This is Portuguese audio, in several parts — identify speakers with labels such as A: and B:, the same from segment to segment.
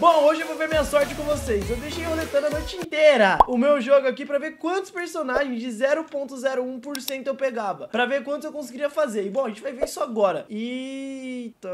A: Bom, hoje eu vou ver minha sorte com vocês. Eu deixei roletando a noite inteira o meu jogo aqui pra ver quantos personagens de 0.01% eu pegava. Pra ver quantos eu conseguiria fazer. E bom, a gente vai ver isso agora. Eita...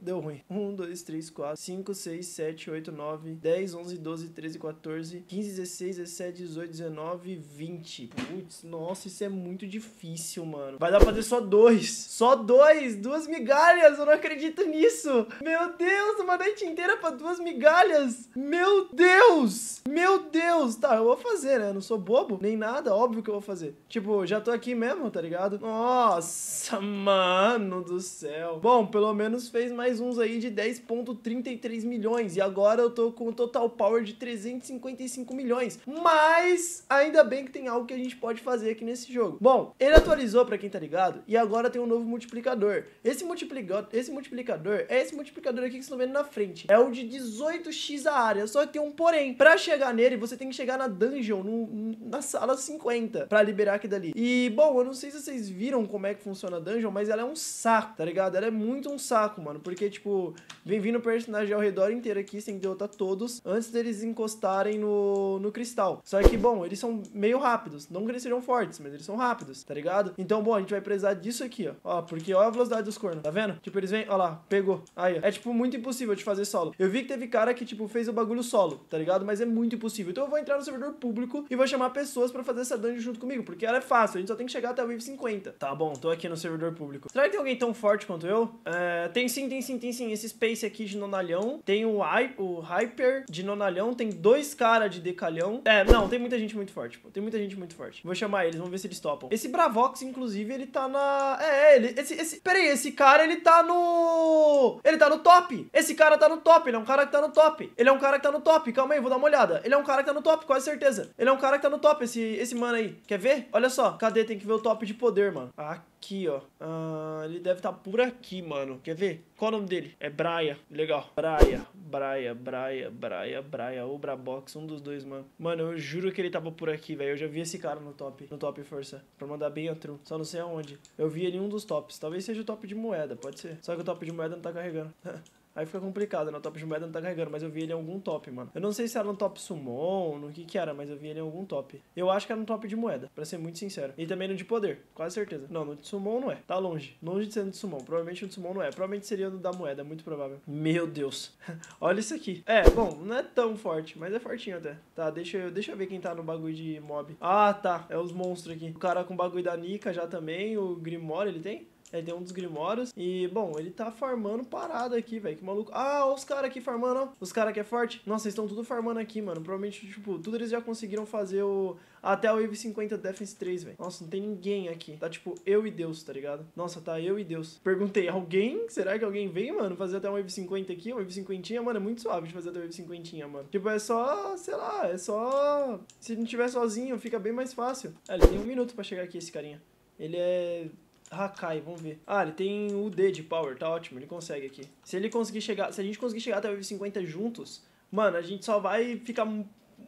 A: Deu ruim. 1, 2, 3, 4, 5, 6, 7, 8, 9, 10, 11, 12, 13, 14, 15, 16, 17, 18, 19, 20. Putz, nossa, isso é muito difícil, mano. Vai dar pra fazer só dois. Só dois! Duas migalhas! Eu não acredito nisso! Meu Deus, uma noite inteira pra duas migalhas. Meu Deus! Meu Deus! Tá, eu vou fazer, né? Eu não sou bobo, nem nada, óbvio que eu vou fazer. Tipo, já tô aqui mesmo, tá ligado? Nossa, mano do céu. Bom, pelo menos fez mais uns aí de 10.33 milhões. E agora eu tô com um total power de 355 milhões. Mas, ainda bem que tem algo que a gente pode fazer aqui nesse jogo. Bom, ele atualizou pra quem tá ligado. E agora tem um novo multiplicador. Esse, multiplica... esse multiplicador é esse multiplicador aqui que vocês estão vendo na frente. É o de 18. 18x a área. Só que tem um porém. Pra chegar nele, você tem que chegar na dungeon, no, na sala 50, pra liberar aqui dali. E, bom, eu não sei se vocês viram como é que funciona a dungeon, mas ela é um saco, tá ligado? Ela é muito um saco, mano. Porque, tipo, vem vindo personagem ao redor inteiro aqui, sem derrotar todos, antes deles encostarem no, no cristal. Só que, bom, eles são meio rápidos. Não que eles sejam fortes, mas eles são rápidos, tá ligado? Então, bom, a gente vai precisar disso aqui, ó. Ó, porque olha a velocidade dos cornos, tá vendo? Tipo, eles vêm, ó lá, pegou. Aí, ó. É, tipo, muito impossível de fazer solo. Eu vi que teve teve cara que, tipo, fez o bagulho solo, tá ligado? Mas é muito impossível. Então eu vou entrar no servidor público e vou chamar pessoas para fazer essa dungeon junto comigo, porque ela é fácil, a gente só tem que chegar até o wave 50. Tá bom, tô aqui no servidor público. Será que tem alguém tão forte quanto eu? É, tem sim, tem sim, tem sim. Esse Space aqui de nonalhão, tem o, I, o Hyper de nonalhão, tem dois caras de decalhão. É, não, tem muita gente muito forte, pô. Tem muita gente muito forte. Vou chamar eles, vamos ver se eles topam. Esse Bravox, inclusive, ele tá na... É, é ele... Esse, esse... Pera aí, esse cara, ele tá no... Ele tá no top! Esse cara tá no top, ele é um cara que tá no top. Ele é um cara que tá no top. Calma aí, vou dar uma olhada. Ele é um cara que tá no top, quase certeza. Ele é um cara que tá no top, esse, esse mano aí. Quer ver? Olha só. Cadê? Tem que ver o top de poder, mano. Aqui, ó. Ah, ele deve estar tá por aqui, mano. Quer ver? Qual o nome dele? É Braia. Legal. Braia. Braia, Braia, Braia, Braia. Ou Brabox. Um dos dois, mano. Mano, eu juro que ele tava por aqui, velho. Eu já vi esse cara no top. No top força. Pra mandar bem a true. Só não sei aonde. Eu vi ele em um dos tops. Talvez seja o top de moeda. Pode ser. Só que o top de moeda não tá carregando. Aí fica complicado, né? O top de moeda não tá carregando, mas eu vi ele em algum top, mano. Eu não sei se era no top summon, no que que era, mas eu vi ele em algum top. Eu acho que era no top de moeda, pra ser muito sincero. E também no de poder, quase certeza. Não, no de summon não é. Tá longe. Longe de ser no de summon. Provavelmente no de summon não é. Provavelmente seria no da moeda, muito provável. Meu Deus. Olha isso aqui. É, bom, não é tão forte, mas é fortinho até. Tá, deixa eu, deixa eu ver quem tá no bagulho de mob. Ah, tá. É os monstros aqui. O cara com o bagulho da Nika já também. O Grimório ele tem? Aí tem um dos Grimórios. E, bom, ele tá farmando parada aqui, velho. Que maluco. Ah, os caras aqui farmando, ó. Os caras que é forte. Nossa, eles estão tudo farmando aqui, mano. Provavelmente, tipo, tudo eles já conseguiram fazer o... Até o Wave 50 Defense 3, velho. Nossa, não tem ninguém aqui. Tá, tipo, eu e Deus, tá ligado? Nossa, tá eu e Deus. Perguntei, alguém? Será que alguém veio, mano, fazer até um Wave 50 aqui? Um Wave 50, mano, é muito suave de fazer até um Wave 50, mano. Tipo, é só, sei lá, é só... Se não tiver sozinho, fica bem mais fácil. É, ele tem um minuto pra chegar aqui, esse carinha. Ele é... Hakai, vamos ver. Ah, ele tem o D de power, tá ótimo, ele consegue aqui. Se ele conseguir chegar, se a gente conseguir chegar até o level 50 juntos, mano, a gente só vai ficar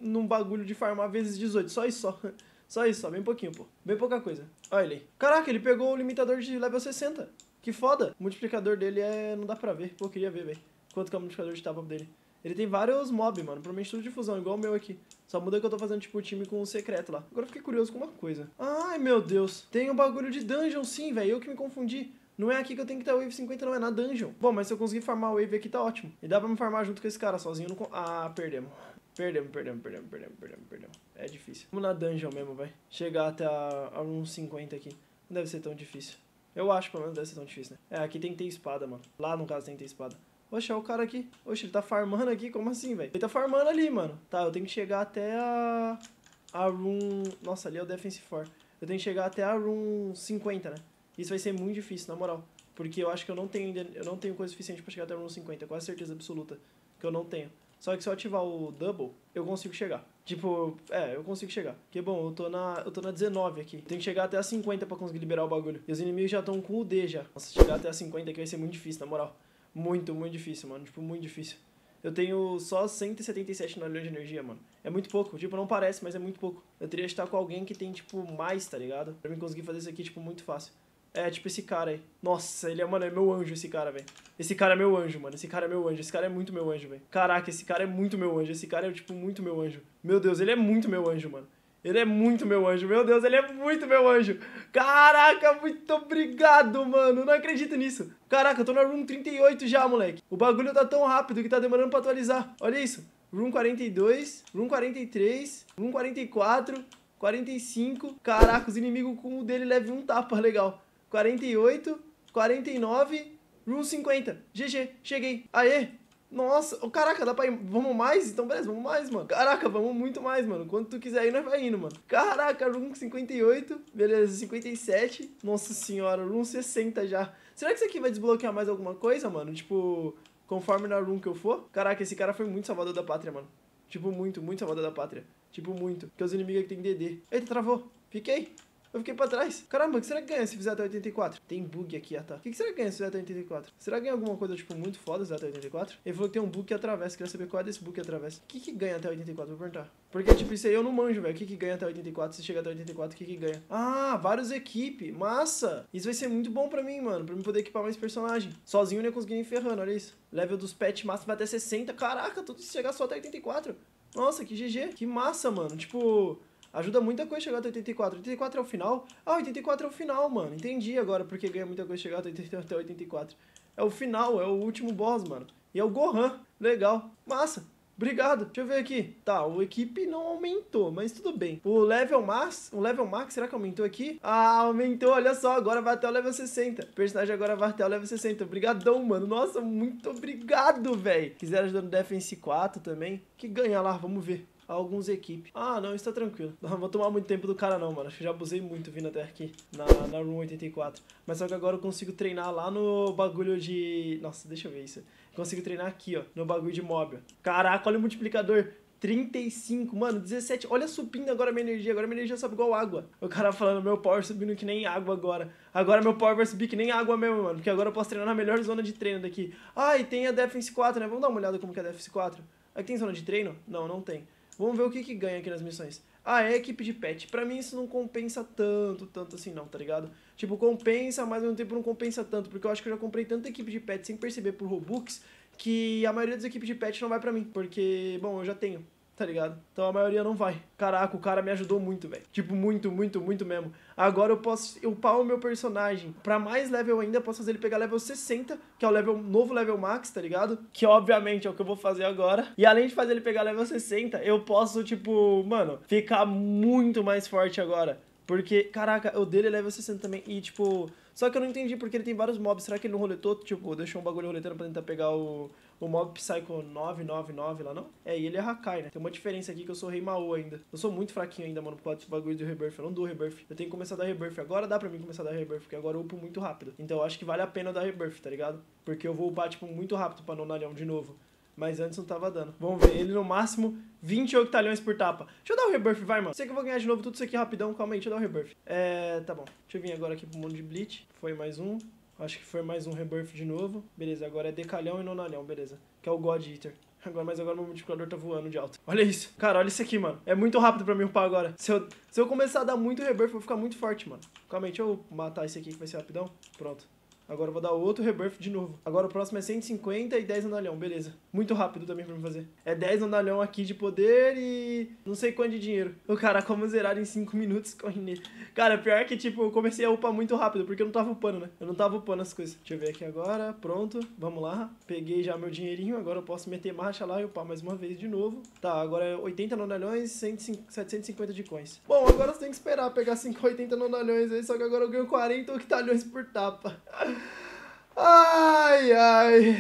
A: num bagulho de farmar vezes 18, só isso só. Só isso, só bem pouquinho, pô. Bem pouca coisa. Olha ele. Caraca, ele pegou o limitador de level 60. Que foda. O multiplicador dele é... não dá pra ver. Pô, queria ver, velho. Quanto que é o multiplicador de tapa dele. Ele tem vários mobs, mano. Provavelmente é tudo de fusão, igual o meu aqui. Só muda que eu tô fazendo, tipo, o time com um secreto lá. Agora eu fiquei curioso com uma coisa. Ai, meu Deus. Tem um bagulho de dungeon, sim, velho. Eu que me confundi. Não é aqui que eu tenho que ter a Wave 50, não, é na dungeon. Bom, mas se eu conseguir farmar a Wave aqui, tá ótimo. E dá pra me farmar junto com esse cara, sozinho não... Ah, perdemos. Perdemos, perdemos, perdemos, perdemos, perdemos, perdemos. É difícil. Vamos na dungeon mesmo, vai. Chegar até a, a 50 aqui. Não deve ser tão difícil. Eu acho, pelo menos, deve ser tão difícil, né? É, aqui tem que ter espada, mano. Lá, no caso, tem que ter espada. Oxe, olha é o cara aqui. Oxe, ele tá farmando aqui? Como assim, velho? Ele tá farmando ali, mano. Tá, eu tenho que chegar até a... A room... Nossa, ali é o defense 4. Eu tenho que chegar até a room 50, né? Isso vai ser muito difícil, na moral. Porque eu acho que eu não tenho eu não tenho coisa suficiente pra chegar até a room 50. Quase certeza absoluta que eu não tenho. Só que se eu ativar o double, eu consigo chegar. Tipo, é, eu consigo chegar. Porque, bom, eu tô na, eu tô na 19 aqui. Tem que chegar até a 50 pra conseguir liberar o bagulho. E os inimigos já estão com o D já. Nossa, chegar até a 50 aqui vai ser muito difícil, na moral. Muito, muito difícil, mano. Tipo, muito difícil. Eu tenho só 177 na de energia, mano. É muito pouco. Tipo, não parece, mas é muito pouco. Eu teria que estar com alguém que tem, tipo, mais, tá ligado? Pra mim conseguir fazer isso aqui, tipo, muito fácil. É, tipo, esse cara aí. Nossa, ele é, mano, é meu anjo esse cara, velho. Esse cara é meu anjo, mano. Esse cara é meu anjo. Esse cara é muito meu anjo, velho. Caraca, esse cara é muito meu anjo. Esse cara é, tipo, muito meu anjo. Meu Deus, ele é muito meu anjo, mano. Ele é muito meu anjo, meu Deus, ele é muito meu anjo. Caraca, muito obrigado, mano. Não acredito nisso. Caraca, eu tô na room 38 já, moleque. O bagulho tá tão rápido que tá demorando pra atualizar. Olha isso. Room 42, room 43, room 44, 45. Caraca, os inimigos com o dele levam um tapa, legal. 48, 49, room 50. GG, cheguei. Aê, nossa, oh, caraca, dá pra ir. Vamos mais? Então, beleza, vamos mais, mano. Caraca, vamos muito mais, mano. Quando tu quiser ir, nós vai indo, mano. Caraca, room 58. Beleza, 57. Nossa senhora, room 60 já. Será que isso aqui vai desbloquear mais alguma coisa, mano? Tipo, conforme na room que eu for? Caraca, esse cara foi muito salvador da pátria, mano. Tipo, muito, muito salvador da pátria. Tipo, muito. Porque os inimigos aqui é tem DD. Eita, travou. Fiquei. Eu fiquei pra trás. Caramba, o que será que ganha se fizer até 84? Tem bug aqui, ah tá. O que será que ganha se fizer até 84? Será que ganha alguma coisa, tipo, muito foda se fizer até 84? Ele falou que tem um bug que atravessa. Queria saber qual é desse bug que atravessa. O que que ganha até 84? Vou perguntar. Porque, tipo, isso aí eu não manjo, velho. O que que ganha até 84? Se chega até 84, o que que ganha? Ah, vários equipes. Massa! Isso vai ser muito bom pra mim, mano. Pra eu poder equipar mais personagem. Sozinho eu não ia conseguir nem ferrando, olha isso. Level dos pets máximo vai até 60. Caraca, tudo se chegar só até 84. Nossa, que GG. Que massa, mano. Tipo, ajuda muita coisa chegar até 84. 84 é o final? Ah, 84 é o final, mano. Entendi agora porque ganha muita coisa chegar até 84. É o final, é o último boss, mano. E é o Gohan. Legal. Massa. Obrigado. Deixa eu ver aqui. Tá, o equipe não aumentou, mas tudo bem. O level max, o level max, será que aumentou aqui? Ah, aumentou, olha só, agora vai até o level 60. O personagem agora vai até o level 60. Obrigadão, mano. Nossa, muito obrigado, velho. Quiser ajudar no Defense 4 também. Que ganha lá, vamos ver a alguns equipe. Ah, não, está tranquilo. Não vou tomar muito tempo do cara não, mano. Acho que já abusei muito vindo até aqui na, na Room 84. Mas só que agora eu consigo treinar lá no bagulho de... Nossa, deixa eu ver isso. consigo treinar aqui, ó, no bagulho de móvel. Caraca, olha o multiplicador. 35, mano, 17. Olha subindo agora minha energia. Agora minha energia sobe igual água. O cara falando, meu power subindo que nem água agora. Agora meu power vai subir que nem água mesmo, mano. Porque agora eu posso treinar na melhor zona de treino daqui. Ah, e tem a Defense 4, né? Vamos dar uma olhada como que é a Defense 4. Aqui é tem zona de treino? Não, não tem. Vamos ver o que, que ganha aqui nas missões. Ah, é equipe de pet. Pra mim isso não compensa tanto, tanto assim não, tá ligado? Tipo, compensa, mas ao mesmo tempo não compensa tanto, porque eu acho que eu já comprei tanta equipe de pet sem perceber por Robux que a maioria das equipes de pet não vai pra mim, porque, bom, eu já tenho tá ligado? Então a maioria não vai. Caraca, o cara me ajudou muito, velho. Tipo, muito, muito, muito mesmo. Agora eu posso upar o meu personagem pra mais level ainda, posso fazer ele pegar level 60, que é o level, novo level max, tá ligado? Que obviamente é o que eu vou fazer agora. E além de fazer ele pegar level 60, eu posso, tipo, mano, ficar muito mais forte agora. Porque, caraca, o dele é level 60 também. E, tipo, só que eu não entendi porque ele tem vários mobs. Será que ele não roletou? Tipo, deixou um bagulho roletando pra tentar pegar o, o mob Psycho 999 lá, não? É, e ele é Hakai, né? Tem uma diferença aqui que eu sou Rei Mao ainda. Eu sou muito fraquinho ainda, mano, por causa bagulho de Rebirth. Eu não dou Rebirth. Eu tenho que começar a dar Rebirth. Agora dá pra mim começar a dar Rebirth, porque agora eu upo muito rápido. Então eu acho que vale a pena dar Rebirth, tá ligado? Porque eu vou upar, tipo, muito rápido pra não de novo mas antes não tava dando. Vamos ver, ele no máximo 28 talhões por tapa. Deixa eu dar o um rebirth, vai, mano. Sei que eu vou ganhar de novo tudo isso aqui rapidão, calma aí, deixa eu dar o um rebirth. É, tá bom. Deixa eu vir agora aqui pro mundo de Bleach. Foi mais um. Acho que foi mais um rebirth de novo. Beleza, agora é decalhão e nonalhão, beleza. Que é o God Eater. Agora, mas agora meu multiplicador tá voando de alto. Olha isso. Cara, olha isso aqui, mano. É muito rápido pra mim upar agora. Se eu, se eu começar a dar muito rebirth, eu vou ficar muito forte, mano. Calma aí, deixa eu matar esse aqui que vai ser rapidão. Pronto. Agora eu vou dar outro rebirth de novo. Agora o próximo é 150 e 10 andalhão, beleza. Muito rápido também pra me fazer. É 10 andalhão aqui de poder e não sei quanto de dinheiro. O cara, como zerar em 5 minutos com Cara, pior que tipo, eu comecei a upar muito rápido, porque eu não tava upando, né? Eu não tava upando as coisas. Deixa eu ver aqui agora, pronto, vamos lá. Peguei já meu dinheirinho, agora eu posso meter marcha lá e upar mais uma vez de novo. Tá, agora é 80 nonalhões, e 750 de coins. Bom, agora você tem que esperar pegar 580 nonalhões aí, só que agora eu ganho 40 octalhões por tapa. Ai, ai.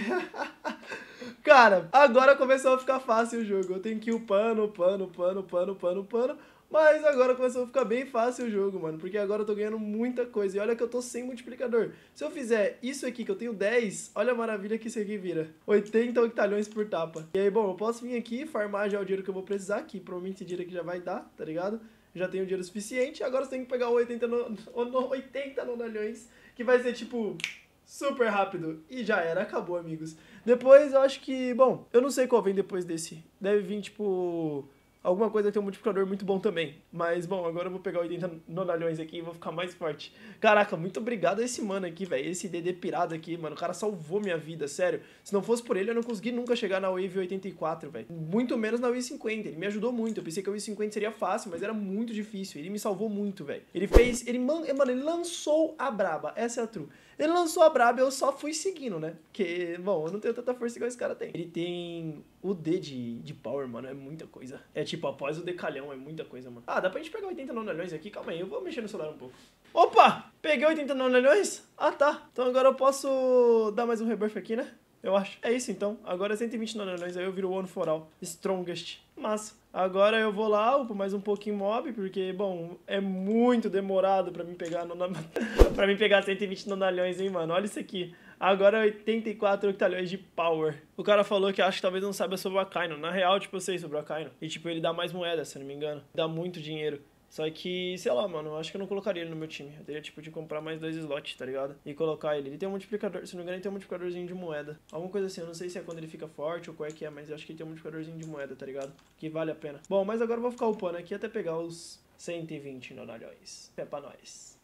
A: Cara, agora começou a ficar fácil o jogo. Eu tenho que ir upando, upando, upando, upando, upando, pano. Mas agora começou a ficar bem fácil o jogo, mano. Porque agora eu tô ganhando muita coisa. E olha que eu tô sem multiplicador. Se eu fizer isso aqui, que eu tenho 10, olha a maravilha que isso aqui vira. 80 octalhões por tapa. E aí, bom, eu posso vir aqui, farmar já o dinheiro que eu vou precisar, que provavelmente esse dinheiro aqui já vai dar, tá ligado? Já tenho dinheiro suficiente. Agora eu tenho que pegar 80, no, no, 80 nonalhões que vai ser tipo super rápido. E já era, acabou, amigos. Depois eu acho que, bom, eu não sei qual vem depois desse. Deve vir tipo Alguma coisa tem um multiplicador muito bom também. Mas, bom, agora eu vou pegar 80 nonalhões aqui e vou ficar mais forte. Caraca, muito obrigado a esse mano aqui, velho. Esse DD pirado aqui, mano. O cara salvou minha vida, sério. Se não fosse por ele, eu não consegui nunca chegar na Wave 84, velho. Muito menos na Wave 50. Ele me ajudou muito. Eu pensei que a Wave 50 seria fácil, mas era muito difícil. Ele me salvou muito, velho. Ele fez... Ele, man... mano, ele lançou a braba. Essa é a true. Ele lançou a braba eu só fui seguindo, né? Porque, bom, eu não tenho tanta força igual esse cara tem. Ele tem o D de, de power, mano, é muita coisa. É tipo, após o decalhão, é muita coisa, mano. Ah, dá pra gente pegar 80 nonelhões aqui? Calma aí, eu vou mexer no celular um pouco. Opa! Peguei 80 nonelhões? Ah, tá. Então agora eu posso dar mais um rebirth aqui, né? Eu acho. É isso então. Agora é 120 aí eu viro o One For All. Strongest. Massa. Agora eu vou lá, upo mais um pouquinho mob, porque, bom, é muito demorado para mim pegar nona... para mim pegar 120 nonalhões, hein, mano. Olha isso aqui. Agora 84 octalhões de power. O cara falou que acho que talvez não saiba sobre o Akaino. Na real, tipo, eu sei sobre o Akaino. E, tipo, ele dá mais moeda, se não me engano. Dá muito dinheiro. Só que, sei lá, mano, eu acho que eu não colocaria ele no meu time. Eu teria, tipo, de comprar mais dois slots, tá ligado? E colocar ele. Ele tem um multiplicador, se não me engano, ele tem um multiplicadorzinho de moeda. Alguma coisa assim, eu não sei se é quando ele fica forte ou qual é que é, mas eu acho que ele tem um multiplicadorzinho de moeda, tá ligado? Que vale a pena. Bom, mas agora eu vou ficar upando aqui até pegar os 120 nonalhões. É pra nós.